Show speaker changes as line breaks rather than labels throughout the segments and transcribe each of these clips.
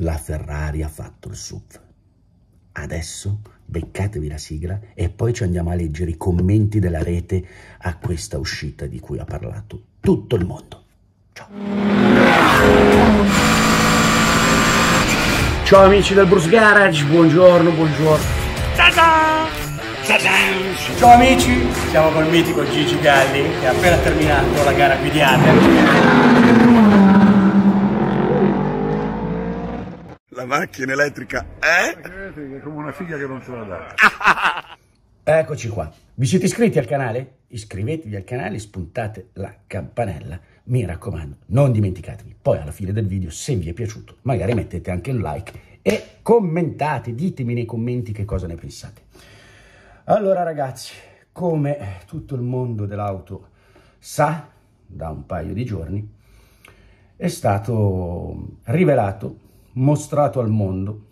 la Ferrari ha fatto il SUV. Adesso beccatevi la sigla e poi ci andiamo a leggere i commenti della rete a questa uscita di cui ha parlato tutto il mondo. Ciao! Ciao amici del Bruce Garage, buongiorno, buongiorno. Ta-da! Ciao amici, siamo col mitico Gigi Galli che ha appena terminato la gara guidata. La macchina elettrica eh? è? come una figlia che non se la dà. Eccoci qua. Vi siete iscritti al canale? Iscrivetevi al canale, spuntate la campanella. Mi raccomando, non dimenticatevi. Poi alla fine del video, se vi è piaciuto, magari mettete anche un like e commentate. Ditemi nei commenti che cosa ne pensate. Allora ragazzi, come tutto il mondo dell'auto sa, da un paio di giorni, è stato rivelato mostrato al mondo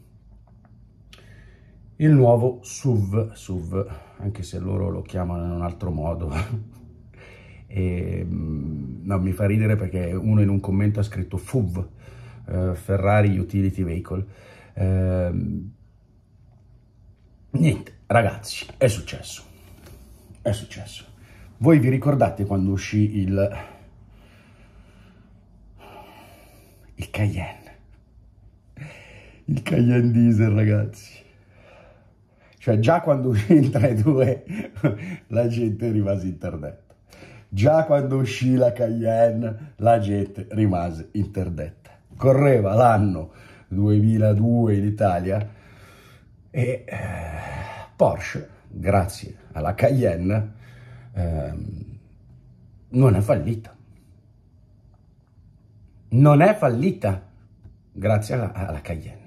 il nuovo SUV, SUV anche se loro lo chiamano in un altro modo. e, mm, no, mi fa ridere perché uno in un commento ha scritto FUV, eh, Ferrari Utility Vehicle. Eh, niente, ragazzi, è successo. È successo. Voi vi ricordate quando uscì il, il Cayenne? il Cayenne Diesel, ragazzi. Cioè già quando uscì tra i due, la gente rimase interdetta. Già quando uscì la Cayenne la gente rimase interdetta. Correva l'anno 2002 in Italia e eh, Porsche, grazie alla Cayenne, eh, non è fallita. Non è fallita grazie alla, alla Cayenne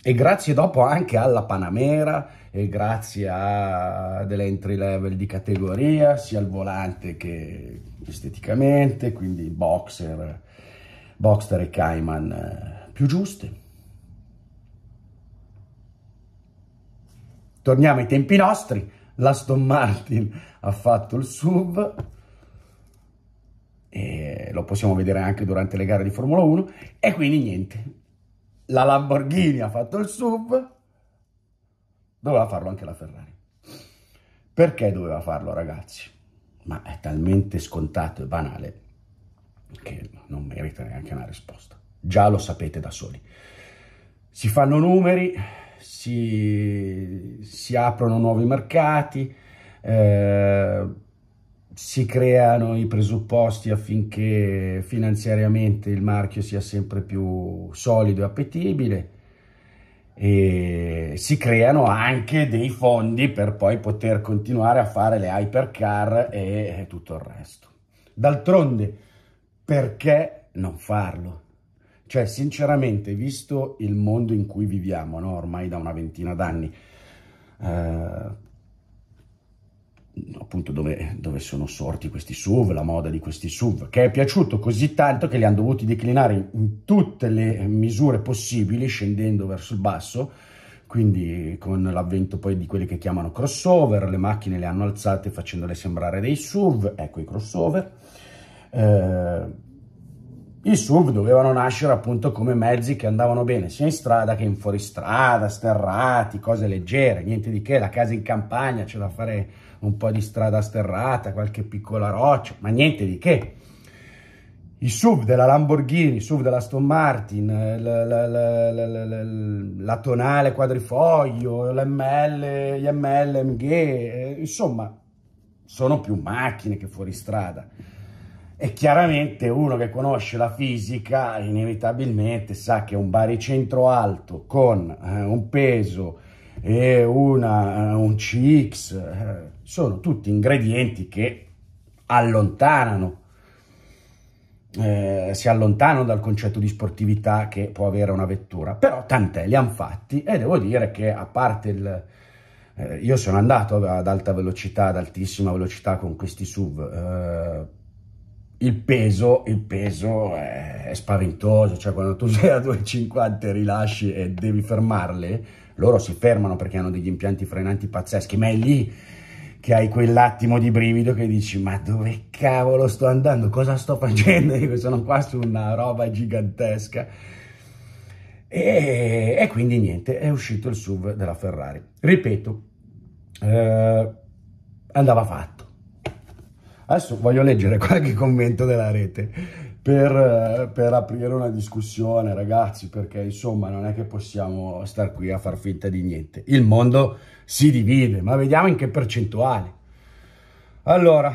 e grazie dopo anche alla Panamera e grazie a delle entry level di categoria sia al volante che esteticamente quindi boxer boxer e Cayman eh, più giuste torniamo ai tempi nostri l'Aston Martin ha fatto il SUV e lo possiamo vedere anche durante le gare di Formula 1 e quindi niente la Lamborghini ha fatto il sub, doveva farlo anche la Ferrari. Perché doveva farlo, ragazzi? Ma è talmente scontato e banale che non merita neanche una risposta. Già lo sapete da soli. Si fanno numeri, si, si aprono nuovi mercati, eh, si creano i presupposti affinché finanziariamente il marchio sia sempre più solido e appetibile e si creano anche dei fondi per poi poter continuare a fare le hypercar e tutto il resto. D'altronde, perché non farlo? Cioè, sinceramente, visto il mondo in cui viviamo, no? ormai da una ventina d'anni, eh, appunto dove, dove, sono sorti questi SUV, la moda di questi SUV, che è piaciuto così tanto che li hanno dovuti declinare in tutte le misure possibili, scendendo verso il basso, quindi con l'avvento poi di quelli che chiamano crossover, le macchine le hanno alzate facendole sembrare dei SUV, ecco i crossover, eh, i SUV dovevano nascere appunto come mezzi che andavano bene sia in strada che in fuoristrada, sterrati, cose leggere, niente di che, la casa in campagna c'è da fare un po' di strada sterrata, qualche piccola roccia, ma niente di che. I SUV della Lamborghini, i SUV della Aston Martin, la, la, la, la tonale quadrifoglio, l'ML, gli ML, MG, eh, insomma, sono più macchine che fuoristrada e chiaramente uno che conosce la fisica inevitabilmente sa che un baricentro alto con eh, un peso e una, eh, un CX eh, sono tutti ingredienti che allontanano, eh, si allontanano dal concetto di sportività che può avere una vettura. Però tant'è, li hanno fatti e devo dire che a parte il, eh, io sono andato ad alta velocità, ad altissima velocità con questi SUV eh, il peso, il peso è, è spaventoso, cioè quando tu sei a 2,50 e rilasci e devi fermarle, loro si fermano perché hanno degli impianti frenanti pazzeschi, ma è lì che hai quell'attimo di brivido che dici ma dove cavolo sto andando, cosa sto facendo, io sono qua su una roba gigantesca e, e quindi niente, è uscito il SUV della Ferrari, ripeto, eh, andava fatto, Adesso voglio leggere qualche commento della rete per, eh, per, aprire una discussione, ragazzi, perché insomma non è che possiamo star qui a far finta di niente. Il mondo si divide, ma vediamo in che percentuale. Allora,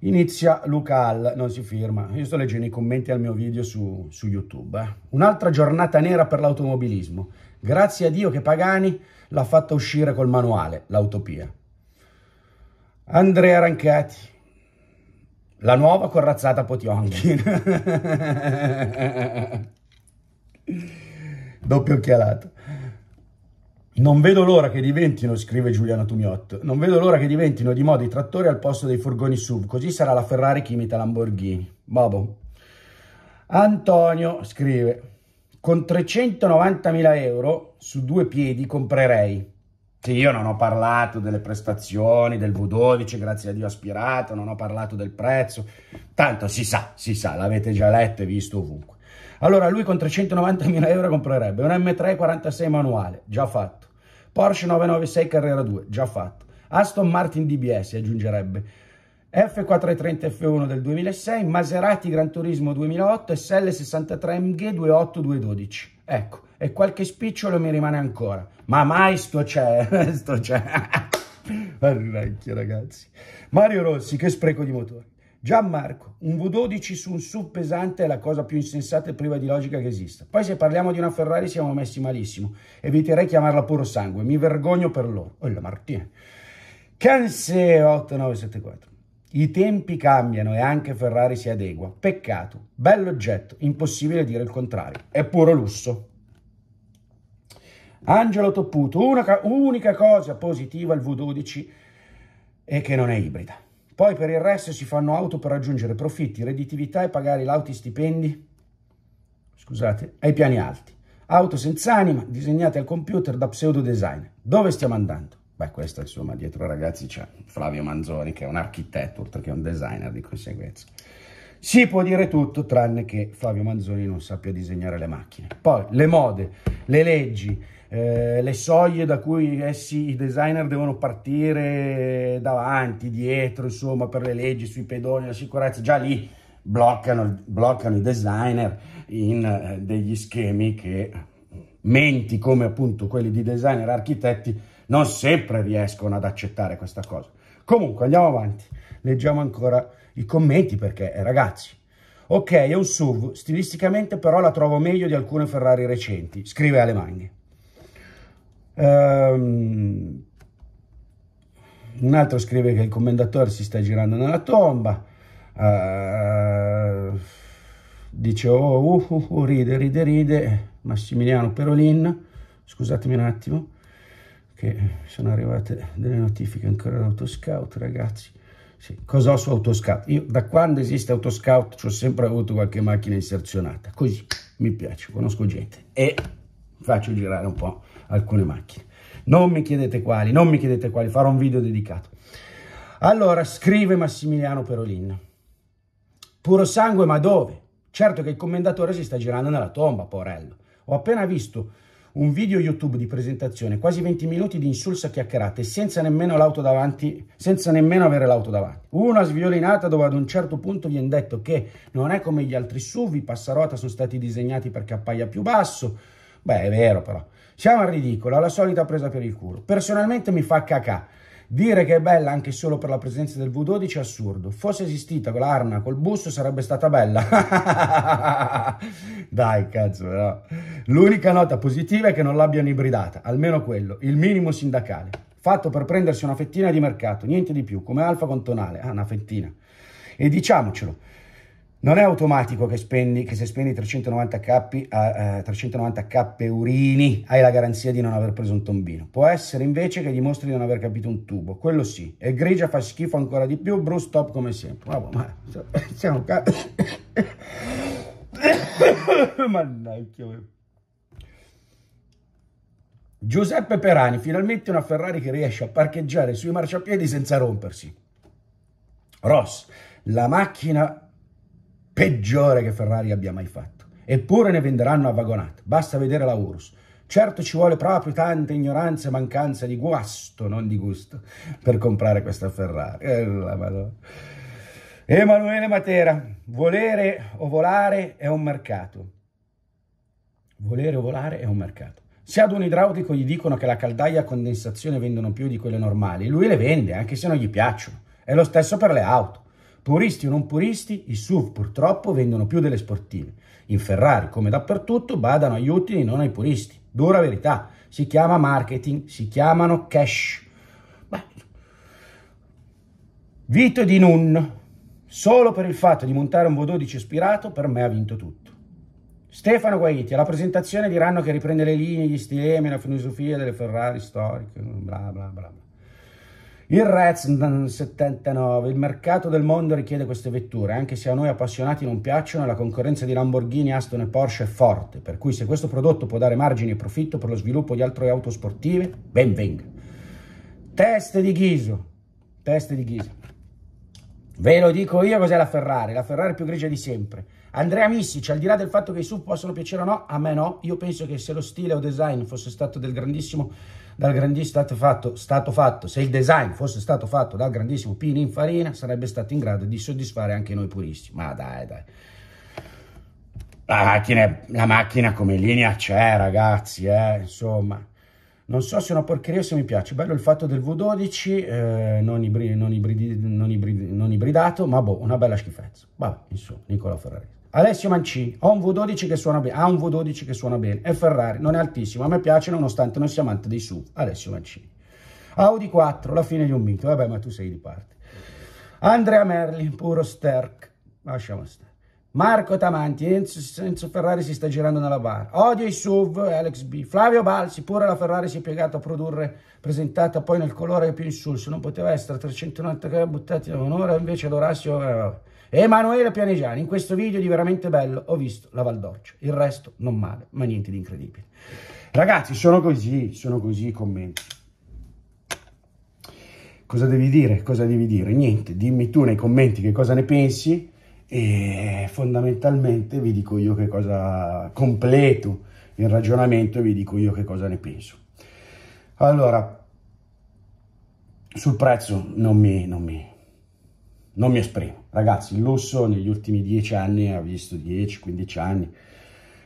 inizia Luca Al, non si firma. Io sto leggendo i commenti al mio video su, su YouTube. Eh. Un'altra giornata nera per l'automobilismo. Grazie a Dio che Pagani l'ha fatta uscire col manuale, l'utopia. Andrea Rancati, la nuova corazzata Potionkin. Doppio occhialato. Non vedo l'ora che diventino, scrive Giuliano Tumiotto, non vedo l'ora che diventino di moda i trattori al posto dei furgoni SUV, così sarà la Ferrari che imita Lamborghini. Babbo. Antonio scrive, con 390.000 euro su due piedi comprerei che io non ho parlato delle prestazioni del V12, grazie a Dio aspirato, non ho parlato del prezzo, tanto si sa, si sa, l'avete già letto e visto ovunque. Allora lui con 390.000 euro comprerebbe un M3 46 manuale, già fatto, Porsche 996 Carrera 2, già fatto, Aston Martin DBS aggiungerebbe, F430 F1 del 2006, Maserati Gran Turismo 2008, SL63 MG 28212. Ecco, e qualche spicciolo mi rimane ancora. Ma mai sto c'è, sto c'è. Arranchia, ragazzi. Mario Rossi, che spreco di motore. Gianmarco, un V12 su un sub pesante è la cosa più insensata e priva di logica che esista. Poi se parliamo di una Ferrari siamo messi malissimo. Eviterei chiamarla puro sangue, mi vergogno per loro. Oh, la Martina. Canse 8974. I tempi cambiano e anche Ferrari si adegua. Peccato, bello oggetto, impossibile dire il contrario. È puro lusso. Angelo Topputo, una, unica cosa positiva al V12 è che non è ibrida. Poi per il resto si fanno auto per raggiungere profitti, redditività e pagare lauti stipendi, scusate, ai piani alti. Auto senza anima, disegnate al computer da pseudo design. Dove stiamo andando? Beh, questo insomma, dietro ragazzi c'è Flavio Manzoni che è un architetto, oltre che un designer di conseguenza. Si può dire tutto tranne che Flavio Manzoni non sappia disegnare le macchine. Poi le mode, le leggi, eh, le soglie da cui essi, i designer devono partire davanti, dietro, insomma, per le leggi sui pedoni, la sicurezza, già lì bloccano, bloccano i designer in eh, degli schemi che menti come appunto quelli di designer architetti non sempre riescono ad accettare questa cosa. Comunque, andiamo avanti, leggiamo ancora i commenti perché, eh, ragazzi, ok, è un SUV, stilisticamente però la trovo meglio di alcune Ferrari recenti, scrive Alemagni. Um, ehm, un altro scrive che il commendatore si sta girando nella tomba, uh, dice, oh, uh, uh, uh, ride, ride, ride, Massimiliano Perolin, scusatemi un attimo, che sono arrivate delle notifiche ancora d'autoscout, ragazzi. Sì. Cosa ho su Autoscout? Io da quando esiste Autoscout ci ho sempre avuto qualche macchina inserzionata, così mi piace, conosco gente e faccio girare un po' alcune macchine. Non mi chiedete quali, non mi chiedete quali, farò un video dedicato. Allora, scrive Massimiliano Perolin. Puro sangue, ma dove? Certo che il commendatore si sta girando nella tomba, porello. Ho appena visto un video YouTube di presentazione, quasi 20 minuti di insulsa chiacchierate senza nemmeno l'auto davanti, senza nemmeno avere l'auto davanti. Una sviolinata dove ad un certo punto viene detto che non è come gli altri SUV, i passarota sono stati disegnati perché appaia più basso. Beh, è vero però. Siamo al ridicolo, alla solita presa per il culo. Personalmente mi fa cacà. Dire che è bella anche solo per la presenza del V12 è assurdo. Fosse esistita con l'arna, col busto, sarebbe stata bella. Dai, cazzo, no. L'unica nota positiva è che non l'abbiano ibridata, almeno quello, il minimo sindacale. Fatto per prendersi una fettina di mercato, niente di più, come Alfa con Tonale. Ah, una fettina. E diciamocelo, non è automatico che, spendi, che se spendi 390k, a, 390k eh, urini hai la garanzia di non aver preso un tombino. Può essere invece che dimostri di non aver capito un tubo, quello sì. E grigia fa schifo ancora di più, Bruce top come sempre. Vabbè, ma siamo cazzo. Mannaggia. Giuseppe Perani, finalmente una Ferrari che riesce a parcheggiare sui marciapiedi senza rompersi. Ross, la macchina peggiore che Ferrari abbia mai fatto. Eppure ne venderanno a vagonate, basta vedere la Urus. Certo ci vuole proprio tanta ignoranza e mancanza di guasto, non di gusto, per comprare questa Ferrari. Eh, Emanuele Matera, volere o volare è un mercato. Volere o volare è un mercato. Se ad un idraulico gli dicono che la caldaia a condensazione vendono più di quelle normali, lui le vende, anche se non gli piacciono. È lo stesso per le auto. Puristi o non puristi, i SUV purtroppo vendono più delle sportive. In Ferrari, come dappertutto, badano agli utili e non ai puristi. Dura verità, si chiama marketing, si chiamano cash. Beh. Vito di Nun, solo per il fatto di montare un V12 aspirato, per me ha vinto tutto. Stefano Guaiti, alla presentazione diranno che riprende le linee, gli stilemi, la filosofia delle Ferrari storiche, bla bla bla. bla. Il Reds 79, il mercato del mondo richiede queste vetture, anche se a noi appassionati non piacciono, la concorrenza di Lamborghini, Aston e Porsche è forte, per cui se questo prodotto può dare margini e profitto per lo sviluppo di altre auto sportive, ben venga. Teste di ghiso, teste di ghiso. Ve lo dico io cos'è la Ferrari, la Ferrari più grigia di sempre. Andrea Missic, al di là del fatto che i sub possono piacere o no, a me no, io penso che se lo stile o design fosse stato del grandissimo dal grandissimo stato fatto, stato fatto, se il design fosse stato fatto dal grandissimo Pininfarina, sarebbe stato in grado di soddisfare anche noi puristi. Ma dai, dai. La macchina, la macchina come linea c'è, ragazzi, eh, insomma. Non so se è una porcheria o se mi piace. Bello il fatto del V12, eh, non, ibri, non, ibridi, non, ibridi, non, ibridato, ma boh, una bella schifezza. Vabbè, insomma, Nicola Ferrari. Alessio Mancini ha un V12 che suona bene, ha un V12 che suona bene, è Ferrari, non è altissimo, a me piace nonostante non sia amante dei SUV, Alessio Mancini. Audi 4, la fine di un mito, vabbè ma tu sei di parte. Andrea Merli, puro sterk, lasciamo stare. Marco Tamanti, Enzo, Enzo, Ferrari si sta girando nella bar. Odio i SUV, Alex B. Flavio Balsi, pure la Ferrari si è piegata a produrre, presentata poi nel colore più insulso. Non poteva essere 390 che buttati da un'ora, invece l'Orassio... Eh, vabbè. Emanuele Pianegiani, in questo video di Veramente Bello ho visto la Val d'Orcia, il resto non male, ma niente di incredibile. Ragazzi, sono così, sono così i commenti. Cosa devi dire? Cosa devi dire? Niente, dimmi tu nei commenti che cosa ne pensi e fondamentalmente vi dico io che cosa completo il ragionamento e vi dico io che cosa ne penso. Allora, sul prezzo non mi, non mi, non mi esprimo Ragazzi, il lusso negli ultimi 10 anni ha visto 10-15 anni,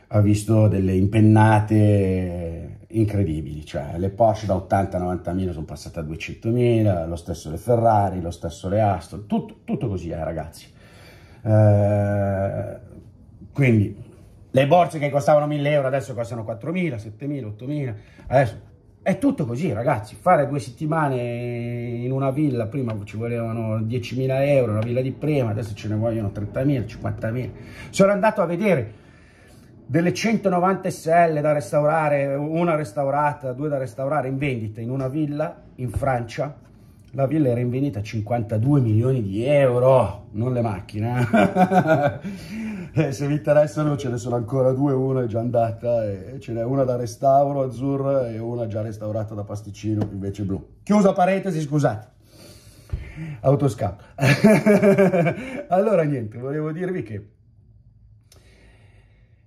ha visto delle impennate incredibili, cioè le Porsche da 80-90 mila sono passate a 200 mila, lo stesso le Ferrari, lo stesso le Astro tutto, tutto così eh, ragazzi. Eh, quindi le borse che costavano 1000 euro adesso costano 4.000, 7.000, 8.000, adesso è tutto così ragazzi, fare due settimane in una villa, prima ci volevano 10.000 euro, una villa di prima, adesso ce ne vogliono 30.000, 50.000. Sono andato a vedere delle 190 SL da restaurare, una restaurata, due da restaurare in vendita in una villa in Francia la villa era in vendita a 52 milioni di euro, non le macchine. Eh. Eh, se vi interessano ce ne sono ancora due, una è già andata, e ce n'è una da restauro azzurra e una già restaurata da pasticcino invece blu. Chiusa parentesi, scusate. Autoscatto. allora niente, volevo dirvi che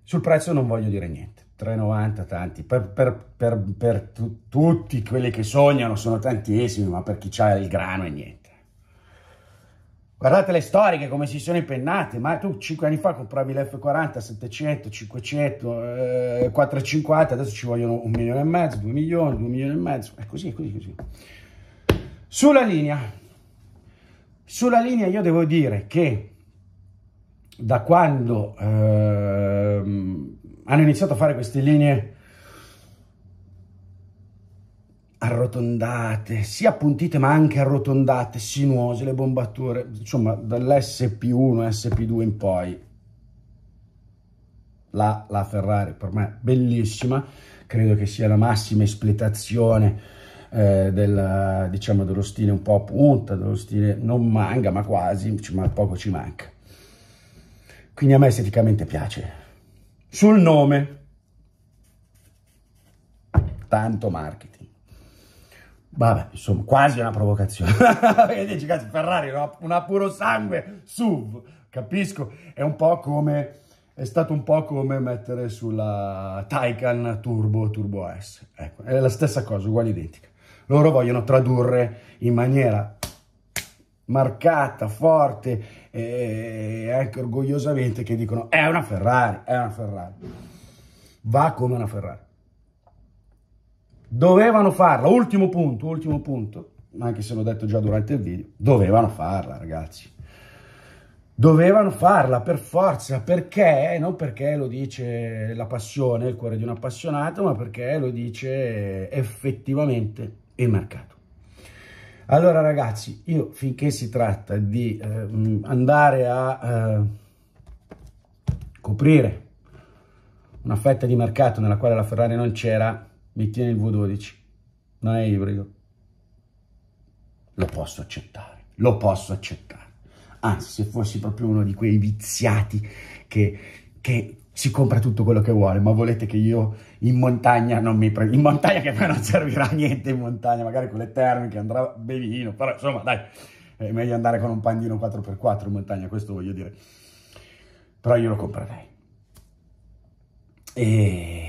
sul prezzo non voglio dire niente 3,90 tanti, per, per, per, per tu, tutti quelli che sognano sono tantissimi, ma per chi ha il grano è niente. Guardate le storiche come si sono impennate, ma tu 5 anni fa compravi l'F40, 700, 500, eh, 450, adesso ci vogliono un milione e mezzo, 2 milioni, 2 milioni e mezzo, è così, così, così. Sulla linea, sulla linea io devo dire che da quando... Ehm, hanno iniziato a fare queste linee arrotondate, sia appuntite ma anche arrotondate, sinuose, le bombature, insomma dall'SP1, SP2 in poi. La, la Ferrari per me bellissima, credo che sia la massima espletazione eh, del, diciamo, dello stile un po' a punta, dello stile non manga ma quasi, ma poco ci manca. Quindi a me esteticamente piace. Sul nome, tanto marketing. Vabbè, insomma, quasi una provocazione. dici, cazzo, Ferrari è una puro sangue SUV, capisco? È un po' come... È stato un po' come mettere sulla Taycan Turbo, Turbo S. Ecco, è la stessa cosa, uguale identica. Loro vogliono tradurre in maniera marcata, forte e eh, anche orgogliosamente che dicono è una Ferrari, è una Ferrari. Va come una Ferrari. Dovevano farla, ultimo punto, ultimo punto, anche se l'ho detto già durante il video, dovevano farla ragazzi. Dovevano farla per forza, perché? Non perché lo dice la passione, il cuore di un appassionato, ma perché lo dice effettivamente il mercato. Allora ragazzi, io finché si tratta di eh, mm, andare a eh, coprire una fetta di mercato nella quale la Ferrari non c'era, mi tiene il V12, non è ibrido. Lo posso accettare, lo posso accettare. Anzi, se fossi proprio uno di quei viziati che, che si compra tutto quello che vuole, ma volete che io in montagna non mi prenda, in montagna che poi non servirà a niente in montagna, magari con le termiche andrà benino, però insomma dai, è meglio andare con un pandino 4x4 in montagna, questo voglio dire, però io lo comprerei. E,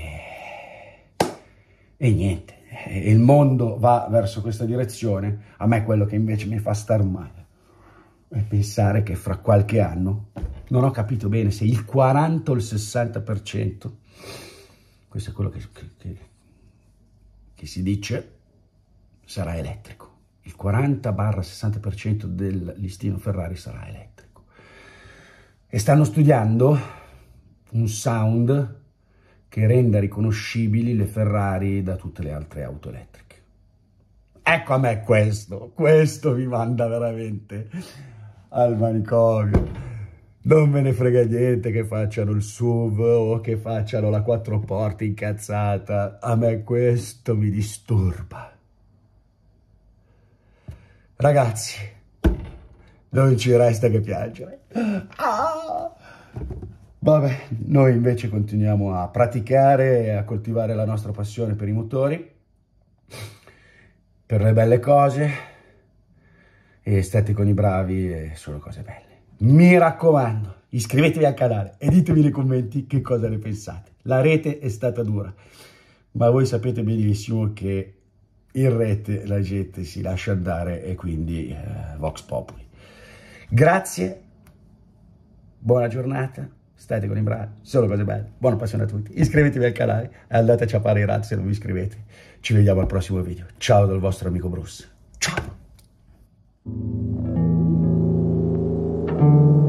e niente, il mondo va verso questa direzione, a me quello che invece mi fa star male è pensare che fra qualche anno non ho capito bene se il 40 o il 60%, questo è quello che, che, che si dice, sarà elettrico. Il 40-60% del listino Ferrari sarà elettrico. E stanno studiando un sound che renda riconoscibili le Ferrari da tutte le altre auto elettriche. Ecco a me questo, questo mi manda veramente al manicomio non me ne frega niente che facciano il SUV o che facciano la quattro porte incazzata. A me questo mi disturba. Ragazzi, non ci resta che piangere. Ah! Vabbè, noi invece continuiamo a praticare e a coltivare la nostra passione per i motori, per le belle cose e state con i bravi e solo cose belle. Mi raccomando, iscrivetevi al canale e ditemi nei commenti che cosa ne pensate. La rete è stata dura, ma voi sapete benissimo che in rete la gente si lascia andare e quindi eh, Vox Populi. Grazie, buona giornata, state con i bravi, solo cose belle, buona passione a tutti, iscrivetevi al canale e andate a ciappare i razzi se non vi iscrivete. Ci vediamo al prossimo video. Ciao dal vostro amico Bruce. Ciao! thank you